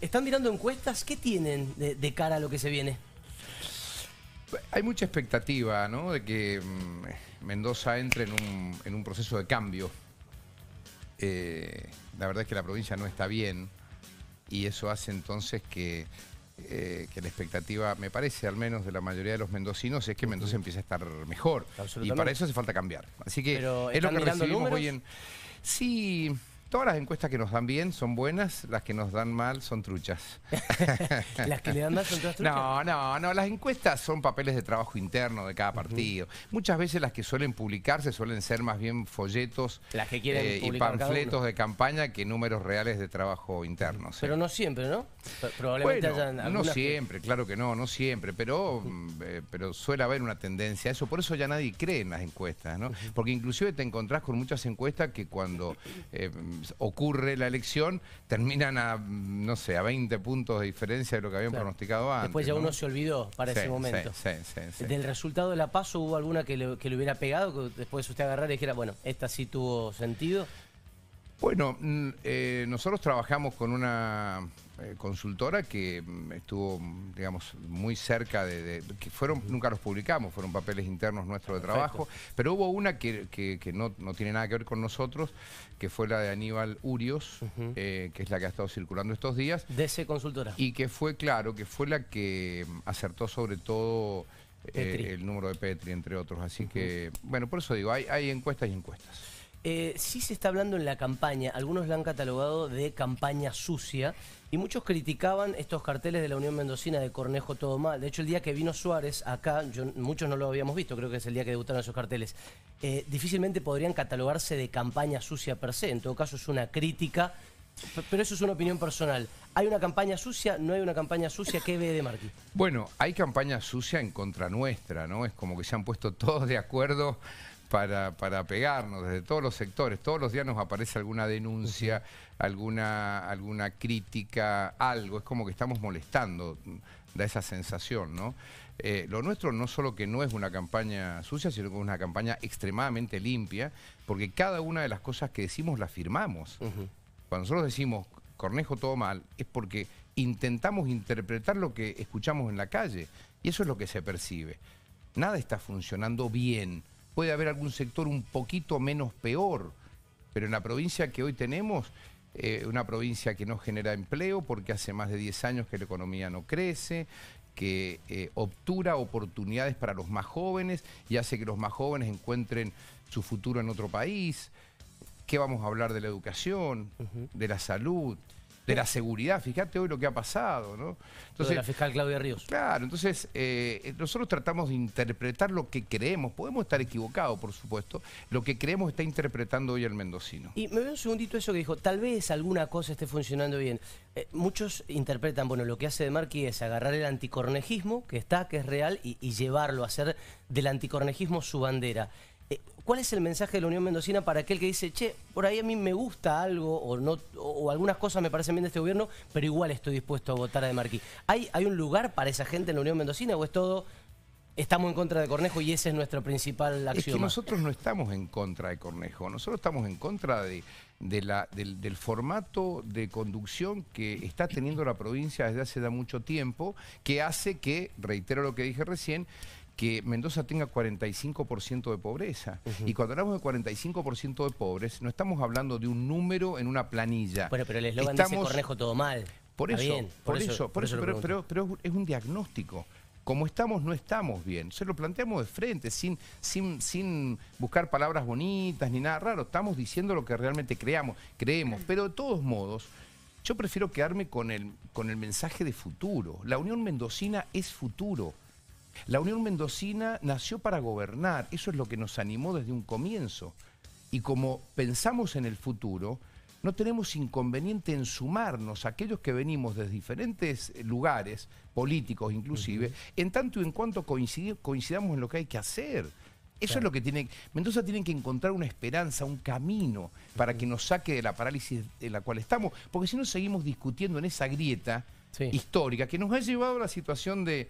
¿Están mirando encuestas? ¿Qué tienen de, cara a lo que se viene? Hay mucha expectativa, ¿no? De que mm, Mendoza entre en un, proceso de cambio. Eh, la verdad es que la provincia no está bien y eso hace entonces eh, que, la expectativa, me parece, al menos de la mayoría de los mendocinos, es que Mendoza empiece a estar mejor. Y para eso hace falta cambiar. Así que es lo que recibimos hoy en... Sí... Todas las encuestas que nos dan bien son buenas, las que nos dan mal son truchas. ¿Las que le dan mal son todas truchas? No, no, no. Las encuestas son papeles de trabajo interno de cada partido. Muchas veces las que suelen publicarse suelen ser más bien folletos las que quieren eh, y panfletos de campaña que números reales de trabajo interno. Pero no siempre, ¿no? probablemente bueno, No siempre, claro que no, no siempre. Pero, mm, eh, pero suele haber una tendencia a eso. Por eso ya nadie cree en las encuestas, ¿no? Porque inclusive te encontrás con muchas encuestas que cuando... Eh, ocurre la elección, terminan a, no sé, a 20 puntos de diferencia de lo que habían pronosticado antes. Después ya uno se olvidó para ese momento. Del resultado de la paso hubo alguna que le, hubiera pegado, que después usted agarrar y dijera, bueno, esta sí tuvo sentido. Bueno, mm, eh, nosotros trabajamos con una eh, consultora que mm, estuvo, mm, digamos, muy cerca de, que fueron, nunca los publicamos, fueron papeles internos nuestros de trabajo, pero hubo una que, no, tiene nada que ver con nosotros, que fue la de Aníbal Urios, eh, que es la que ha estado circulando estos días. De ese consultora. Y que fue, claro, que fue la que mm, acertó sobre todo... Eh, el número de Petri, entre otros. Así que, bueno, por eso digo, hay encuestas y encuestas. Eh, sí se está hablando en la campaña, algunos la han catalogado de campaña sucia y muchos criticaban estos carteles de la Unión Mendocina de Cornejo todo mal. De hecho, el día que vino Suárez acá, muchos no lo habíamos visto, creo que es el día que debutaron esos carteles, eh, difícilmente podrían catalogarse de campaña sucia per se, en todo caso es una crítica. Pero eso es una opinión personal. ¿Hay una campaña sucia? ¿No hay una campaña sucia? ¿Qué ve de Martí? Bueno, hay campaña sucia en contra nuestra, ¿no? Es como que se han puesto todos de acuerdo para, pegarnos desde todos los sectores. Todos los días nos aparece alguna denuncia, alguna, alguna crítica, algo. Es como que estamos molestando, mm, da esa sensación, ¿no? Eh, lo nuestro no solo que no es una campaña sucia, sino que es una campaña extremadamente limpia, porque cada una de las cosas que decimos la firmamos. Cuando nosotros decimos Cornejo todo mal, es porque intentamos interpretar lo que escuchamos en la calle. Y eso es lo que se percibe. Nada está funcionando bien puede haber algún sector un poquito menos peor, pero en la provincia que hoy tenemos, eh, una provincia que no genera empleo porque hace más de 10 años que la economía no crece, que eh, obtura oportunidades para los más jóvenes y hace que los más jóvenes encuentren su futuro en otro país. ¿Qué vamos a hablar de la educación, de la salud? de la seguridad. Fíjate hoy lo que ha pasado, ¿no? Entonces, la fiscal Claudia Ríos. Claro, entonces eh, nosotros tratamos de interpretar lo que creemos. Podemos estar equivocados, por supuesto. Lo que creemos está interpretando hoy el mendocino. Y me veo un segundito eso que dijo, tal vez alguna cosa esté funcionando bien. Eh, muchos interpretan, bueno, lo que hace de Marquis es agarrar el anticornejismo, que está, que es real, y, y llevarlo, a hacer del anticornejismo su bandera. ¿Cuál es el mensaje de la Unión Mendocina para aquel que dice, che, por ahí a mí me gusta algo o no o algunas cosas me parecen bien de este gobierno, pero igual estoy dispuesto a votar a De ¿Hay, ¿Hay un lugar para esa gente en la Unión Mendocina o es todo estamos en contra de Cornejo y ese es nuestra principal acción. Es que nosotros no estamos en contra de Cornejo, nosotros estamos en contra de, del, del, formato de conducción que está teniendo la provincia desde hace mucho tiempo, que hace que, reitero lo que dije recién, que Mendoza tenga 45% de pobreza. Y cuando hablamos de 45% de pobres, no estamos hablando de un número en una planilla. Bueno, pero el eslogan dice Cornejo todo mal. Por eso, por, eso, por eso, pero, es un diagnóstico como estamos, no estamos bien. Se lo planteamos de frente, sin, sin, sin buscar palabras bonitas ni nada raro. Estamos diciendo lo que realmente creamos, creemos. Mm. Pero de todos modos, yo prefiero quedarme con el, con el mensaje de futuro. La Unión Mendocina es futuro. La Unión Mendocina nació para gobernar, eso es lo que nos animó desde un comienzo. Y como pensamos en el futuro, no tenemos inconveniente en sumarnos a aquellos que venimos desde diferentes lugares, políticos inclusive, en tanto y en cuanto coincidamos en lo que hay que hacer. Eso es lo que tiene. Mendoza tiene que encontrar una esperanza, un camino para que nos saque de la parálisis en la cual estamos, porque si no seguimos discutiendo en esa grieta histórica que nos ha llevado a la situación de,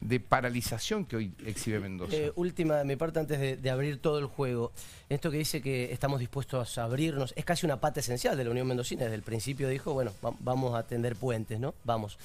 de paralización que hoy exhibe Mendoza. Eh, última de mi parte antes de, abrir todo el juego. Esto que dice que estamos dispuestos a abrirnos es casi una pata esencial de la Unión Mendocina. Desde el principio dijo, bueno, vamos a tender puentes, ¿no? Vamos.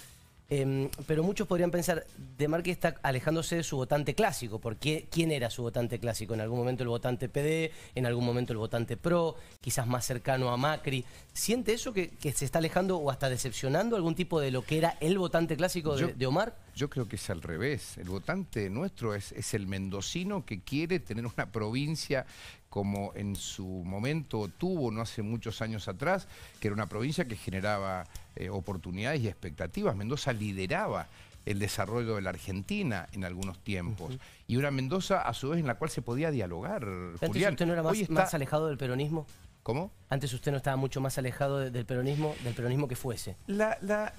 Em, pero muchos podrían pensar, De Marque está alejándose de su votante clásico, porque ¿quién era su votante clásico? En algún momento el votante PD, en algún momento el votante PRO, quizás más cercano a Macri. ¿Siente eso que, se está alejando o hasta decepcionando algún tipo de lo que era el votante clásico de, Omar? Yo creo que es al revés. El votante nuestro es el mendocino que quiere tener una provincia como en su momento tuvo no hace muchos años atrás, que era una provincia que generaba eh, oportunidades y expectativas. Mendoza lideraba el desarrollo de la Argentina en algunos tiempos. Y una Mendoza, a su vez, en la cual se podía dialogar. Julián, usted no era más alejado del peronismo? ¿Cómo? Antes usted no estaba mucho más alejado del peronismo, del peronismo que fuese. La, la,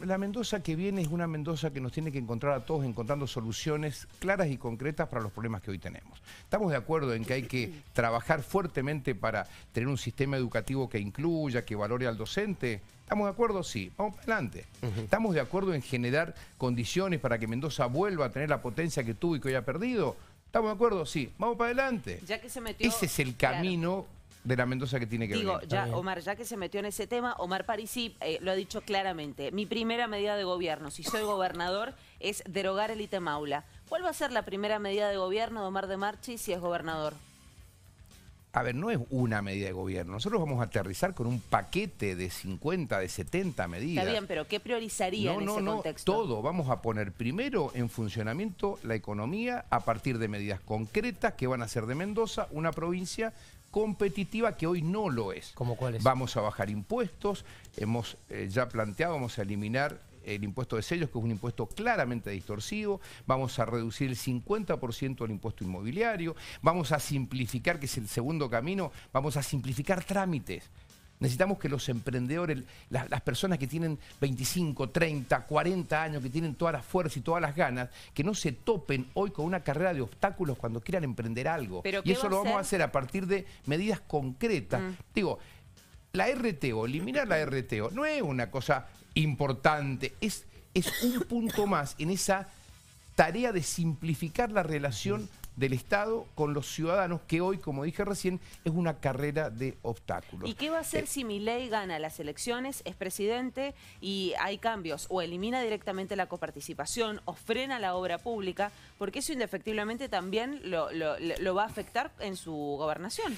la, Mendoza que viene es una Mendoza que nos tiene que encontrar a todos encontrando soluciones claras y concretas para los problemas que hoy tenemos. Estamos de acuerdo en que hay que trabajar fuertemente para tener un sistema educativo que incluya, que valore al docente. ¿Estamos de acuerdo? Sí. Vamos para adelante. ¿Estamos de acuerdo en generar condiciones para que Mendoza vuelva a tener la potencia que tuvo y que hoy ha perdido? ¿Estamos de acuerdo? Sí. Vamos para adelante. Ya que Ese es el camino de la Mendoza que tiene que Digo, ya, Omar, ya que se metió en ese tema, Omar Parisi eh, lo ha dicho claramente. Mi primera medida de gobierno, si soy gobernador, es derogar el ITEMAULA. ¿Cuál va a ser la primera medida de gobierno de Omar de Marchi si es gobernador? A ver, no es una medida de gobierno. Nosotros vamos a aterrizar con un paquete de 50, de 70 medidas. Está bien, pero ¿qué priorizaría no, en no, no, Todo. Vamos a poner primero en funcionamiento la economía a partir de medidas concretas que van a ser de Mendoza una provincia competitiva que hoy no lo es. ¿Cómo cuál Vamos a bajar impuestos, hemos eh, ya planteado, vamos a eliminar el impuesto de sellos, que es un impuesto claramente distorsivo, vamos a reducir el 50% del impuesto inmobiliario, vamos a simplificar, que es el segundo camino, vamos a simplificar trámites. Necesitamos que los emprendedores, las personas que tienen 25, 30, 40 años, que tienen todas las fuerzas y todas las ganas, que no se topen hoy con una carrera de obstáculos cuando quieran emprender algo. y eso lo vamos a hacer? a partir de medidas concretas. Mm. Digo, la RTO, eliminar la RTO, no es una cosa importante, es, es un punto más en esa tarea de simplificar la relación del Estado con los ciudadanos, que hoy, como dije recién, es una carrera de obstáculos. ¿Y qué va a hacer eh, si mi ley gana las elecciones, es presidente y hay cambios? O elimina directamente la coparticipación o frena la obra pública, porque eso indefectiblemente también lo, lo va a afectar en su gobernación.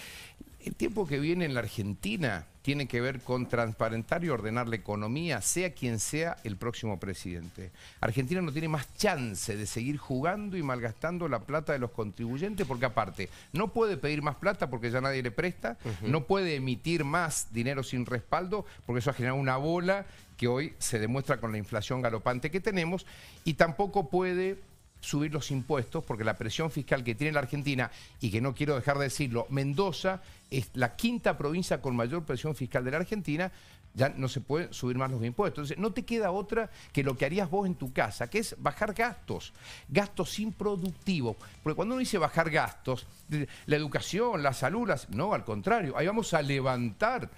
El tiempo que viene en la Argentina tiene que ver con transparentar y ordenar la economía, sea quien sea el próximo presidente. Argentina no tiene más chance de seguir jugando y malgastando la plata de los contribuyentes, porque aparte, no puede pedir más plata porque ya nadie le presta, no puede emitir más dinero sin respaldo, porque eso ha generado una bola que hoy se demuestra con la inflación galopante que tenemos, y tampoco puede subir los impuestos, porque la presión fiscal que tiene la Argentina, y que no quiero dejar de decirlo, Mendoza es la quinta provincia con mayor presión fiscal de la Argentina, ya no se pueden subir más los impuestos. Entonces, no te queda otra que lo que harías vos en tu casa, que es bajar gastos, gastos improductivos. Porque cuando uno dice bajar gastos, la educación, la salud, no, al contrario, ahí vamos a levantar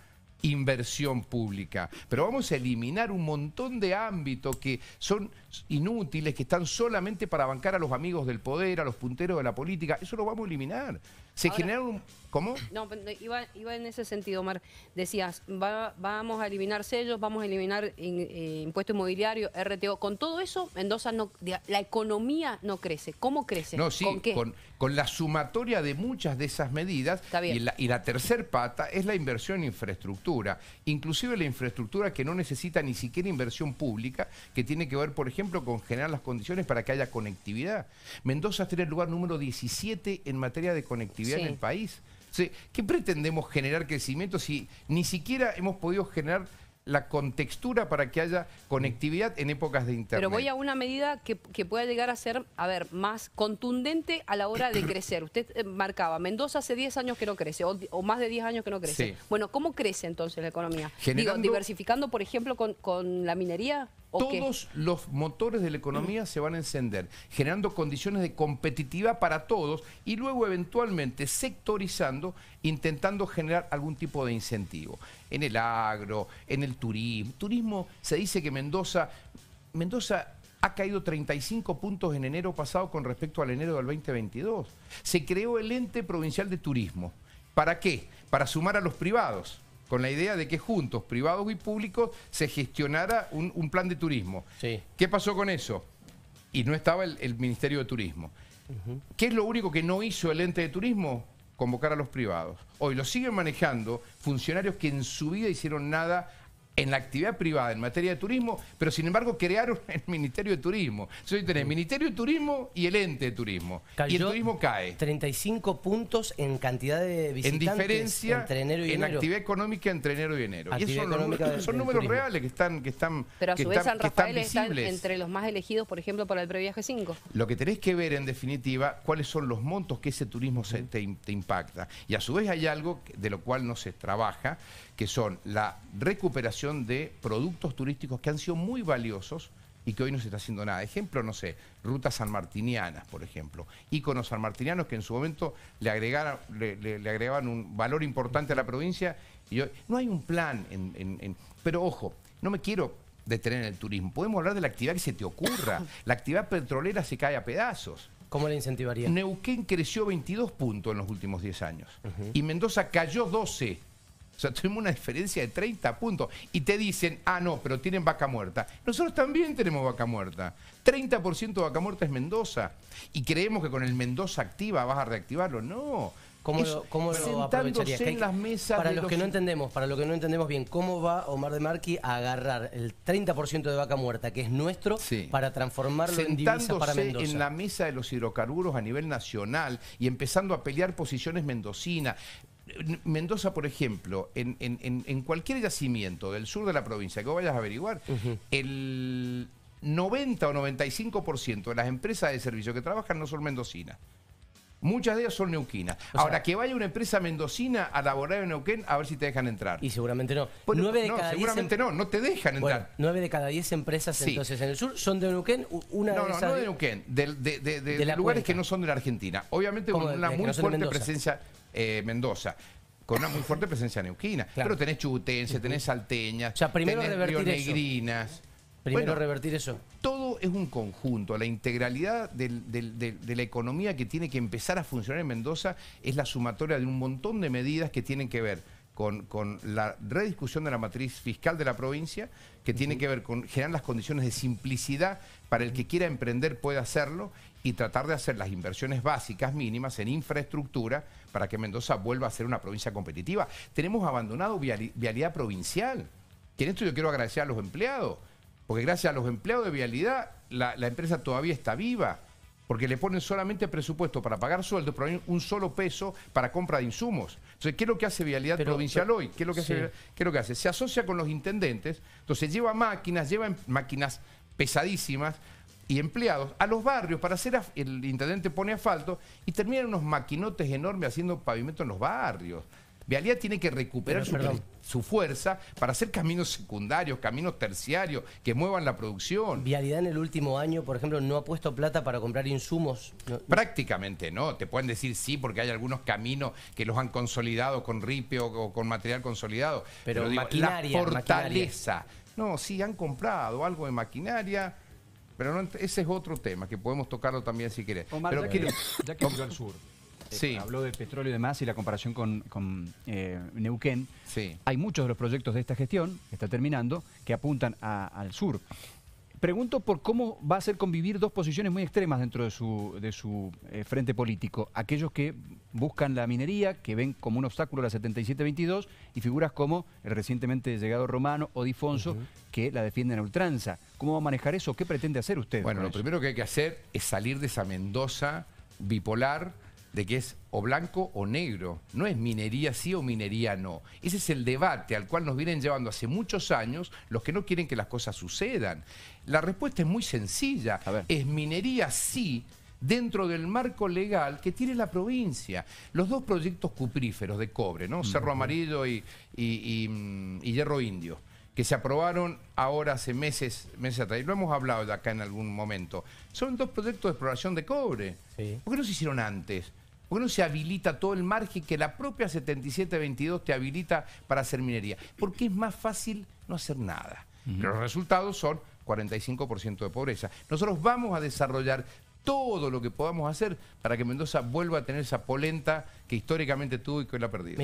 inversión pública. Pero vamos a eliminar un montón de ámbitos que son inútiles, que están solamente para bancar a los amigos del poder, a los punteros de la política. Eso lo vamos a eliminar. Se generó un... ¿Cómo? Pues, no, iba, iba en ese sentido, Omar. Decías, vamos a eliminar sellos, vamos a eliminar impuestos eh, impuesto inmobiliario, RTO. Con todo eso, Mendoza no, la economía no crece. ¿Cómo crece? No, sí, ¿Con, qué? Con, la sumatoria de muchas de esas medidas. Y la, y la tercer pata es la inversión en infraestructura. Inclusive la infraestructura que no necesita ni siquiera inversión pública, que tiene que ver, por ejemplo, con generar las condiciones para que haya conectividad. Mendoza tiene el lugar número 17 en materia de conectividad en el país. ¿Qué pretendemos generar crecimiento si ni siquiera hemos podido generar la contextura para que haya conectividad en épocas de Internet. Pero voy a una medida que, pueda llegar a ser, a ver, más contundente a la hora de crecer. Usted eh, marcaba, Mendoza hace 10 años que no crece, o, más de 10 años que no crece. Bueno, ¿cómo crece entonces la economía? Digo, diversificando, por ejemplo, con, con la minería todos los motores de la economía se van a encender, generando condiciones de competitividad para todos y luego eventualmente sectorizando, intentando generar algún tipo de incentivo. En el agro, en el turismo. Turismo, se dice que Mendoza, Mendoza ha caído 35 puntos en enero pasado con respecto al enero del 2022. Se creó el ente provincial de turismo. ¿Para qué? Para sumar a los privados con la idea de que juntos, privados y públicos, se gestionara un, plan de turismo. ¿Qué pasó con eso? Y no estaba el, Ministerio de Turismo. ¿Qué es lo único que no hizo el ente de turismo? Convocar a los privados. Hoy lo siguen manejando funcionarios que en su vida hicieron nada en la actividad privada en materia de turismo, pero sin embargo crearon el Ministerio de Turismo. Entonces tenés el Ministerio de Turismo y el ente de turismo. y el turismo cae. 35 puntos en cantidad de visitantes. En diferencia entre enero y en actividad económica entre enero y enero. y son, números, reales que están que están Pero a su vez están, San Rafael entre los más elegidos, por ejemplo, para el previaje 5. Lo que tenés que ver en definitiva cuáles son los montos que ese turismo te impacta. Y a su vez hay algo de lo cual no se trabaja, que son la recuperación de productos turísticos que han sido muy valiosos y que hoy no se está haciendo nada. Ejemplo, no sé, rutas sanmartinianas, por ejemplo, íconos sanmartinianos que en su momento le, agregaban un valor importante a la provincia. Y hoy, no hay un plan, en, pero ojo, no me quiero detener en el turismo, podemos hablar de la actividad que se te ocurra. La actividad petrolera se cae a pedazos. ¿Cómo la incentivaría? Neuquén creció 22 puntos en los últimos 10 años y Mendoza cayó 12 o sea, tuvimos una diferencia de 30 puntos. Y te dicen, ah, no, pero tienen vaca muerta. Nosotros también tenemos vaca muerta. 30% de vaca muerta es Mendoza. Y creemos que con el Mendoza activa vas a reactivarlo. No. ¿Cómo lo, cómo aprovecharías? para los, que no entendemos, para los que no entendemos bien, ¿cómo va Omar de Marqui a agarrar el 30% de vaca muerta, que es nuestro, para transformarlo en divisa para Mendoza? en la mesa de los hidrocarburos a nivel nacional y empezando a pelear posiciones mendocinas, Mendoza, por ejemplo, en, cualquier yacimiento del sur de la provincia que vayas a averiguar, el 90 o 95% de las empresas de servicio que trabajan no son mendocinas. Muchas de ellas son neuquinas. Ahora, que vaya una empresa mendocina a laborar en Neuquén a ver si te dejan entrar. Y seguramente no. seguramente em- no, no te dejan bueno, entrar. Nueve de cada diez empresas entonces en el sur son de Neuquén, una no, de esas... No, no de Neuquén, de, lugares que no son de la Argentina. Obviamente con una muy fuerte presencia eh, Mendoza con una muy fuerte presencia neuquina. Pero tenés chubutense, tenés salteñas, tenés rionegrinas. Primero revertir eso. Todo es un conjunto. La integralidad de la economía que tiene que empezar a funcionar en Mendoza es la sumatoria de un montón de medidas que tienen que ver con, la rediscusión de la matriz fiscal de la provincia, que tienen tiene que ver con generar las condiciones de simplicidad para el que quiera emprender pueda hacerlo y tratar de hacer las inversiones básicas mínimas en infraestructura para que Mendoza vuelva a ser una provincia competitiva. Tenemos abandonado vialidad provincial. Que en esto yo quiero agradecer a los empleados porque gracias a los empleados de vialidad, la, empresa todavía está viva porque le ponen solamente presupuesto para pagar sueldo, pero hay un solo peso para compra de insumos. Entonces, ¿qué es lo que hace Vialidad Provincial hoy? ¿Qué es, lo que hace, ¿Qué lo que hace? Se asocia con los intendentes, entonces lleva máquinas, lleva em, máquinas pesadísimas y empleados a los barrios para hacer, el intendente pone asfalto y terminan unos maquinotes enormes haciendo pavimento en los barrios. Vialidad tiene que recuperar su, fuerza para hacer caminos secundarios, caminos terciarios, que muevan la producción. Vialidad en el último año, por ejemplo, no ha puesto plata para comprar insumos. Prácticamente no. Te pueden decir sí, porque hay algunos caminos que los han consolidado con ripio o, con material consolidado. Pero, maquinaria, la fortaleza. No, sí, han comprado algo de maquinaria. Pero no, ese es otro tema que podemos tocarlo también si querés. ya, sur, este, habló de petróleo y demás y la comparación con, eh, Neuquén. Hay muchos de los proyectos de esta gestión, que está terminando, que apuntan al sur. Pregunto por cómo va a ser convivir dos posiciones muy extremas dentro de su, de su eh, frente político. Aquellos que buscan la minería, que ven como un obstáculo la 7722, y figuras como el recientemente llegado Romano o Difonso, que la defienden a ultranza. ¿Cómo va a manejar eso? ¿Qué pretende hacer usted? Bueno, lo primero que hay que hacer es salir de esa Mendoza bipolar de que es o blanco o negro, no es minería sí o minería no. Ese es el debate al cual nos vienen llevando hace muchos años los que no quieren que las cosas sucedan. La respuesta es muy sencilla, es minería sí dentro del marco legal que tiene la provincia. Los dos proyectos cupríferos de cobre, ¿no? Cerro Amarillo mm, y, Hierro Indio que se aprobaron ahora hace meses, meses atrás, y lo hemos hablado acá en algún momento, son dos proyectos de exploración de cobre. ¿Por qué no se hicieron antes? ¿Por no se habilita todo el margen que la propia 7722 te habilita para hacer minería? Porque es más fácil no hacer nada. Los resultados son 45% de pobreza. Nosotros vamos a desarrollar todo lo que podamos hacer para que Mendoza vuelva a tener esa polenta que históricamente tuvo y que hoy la ha perdido.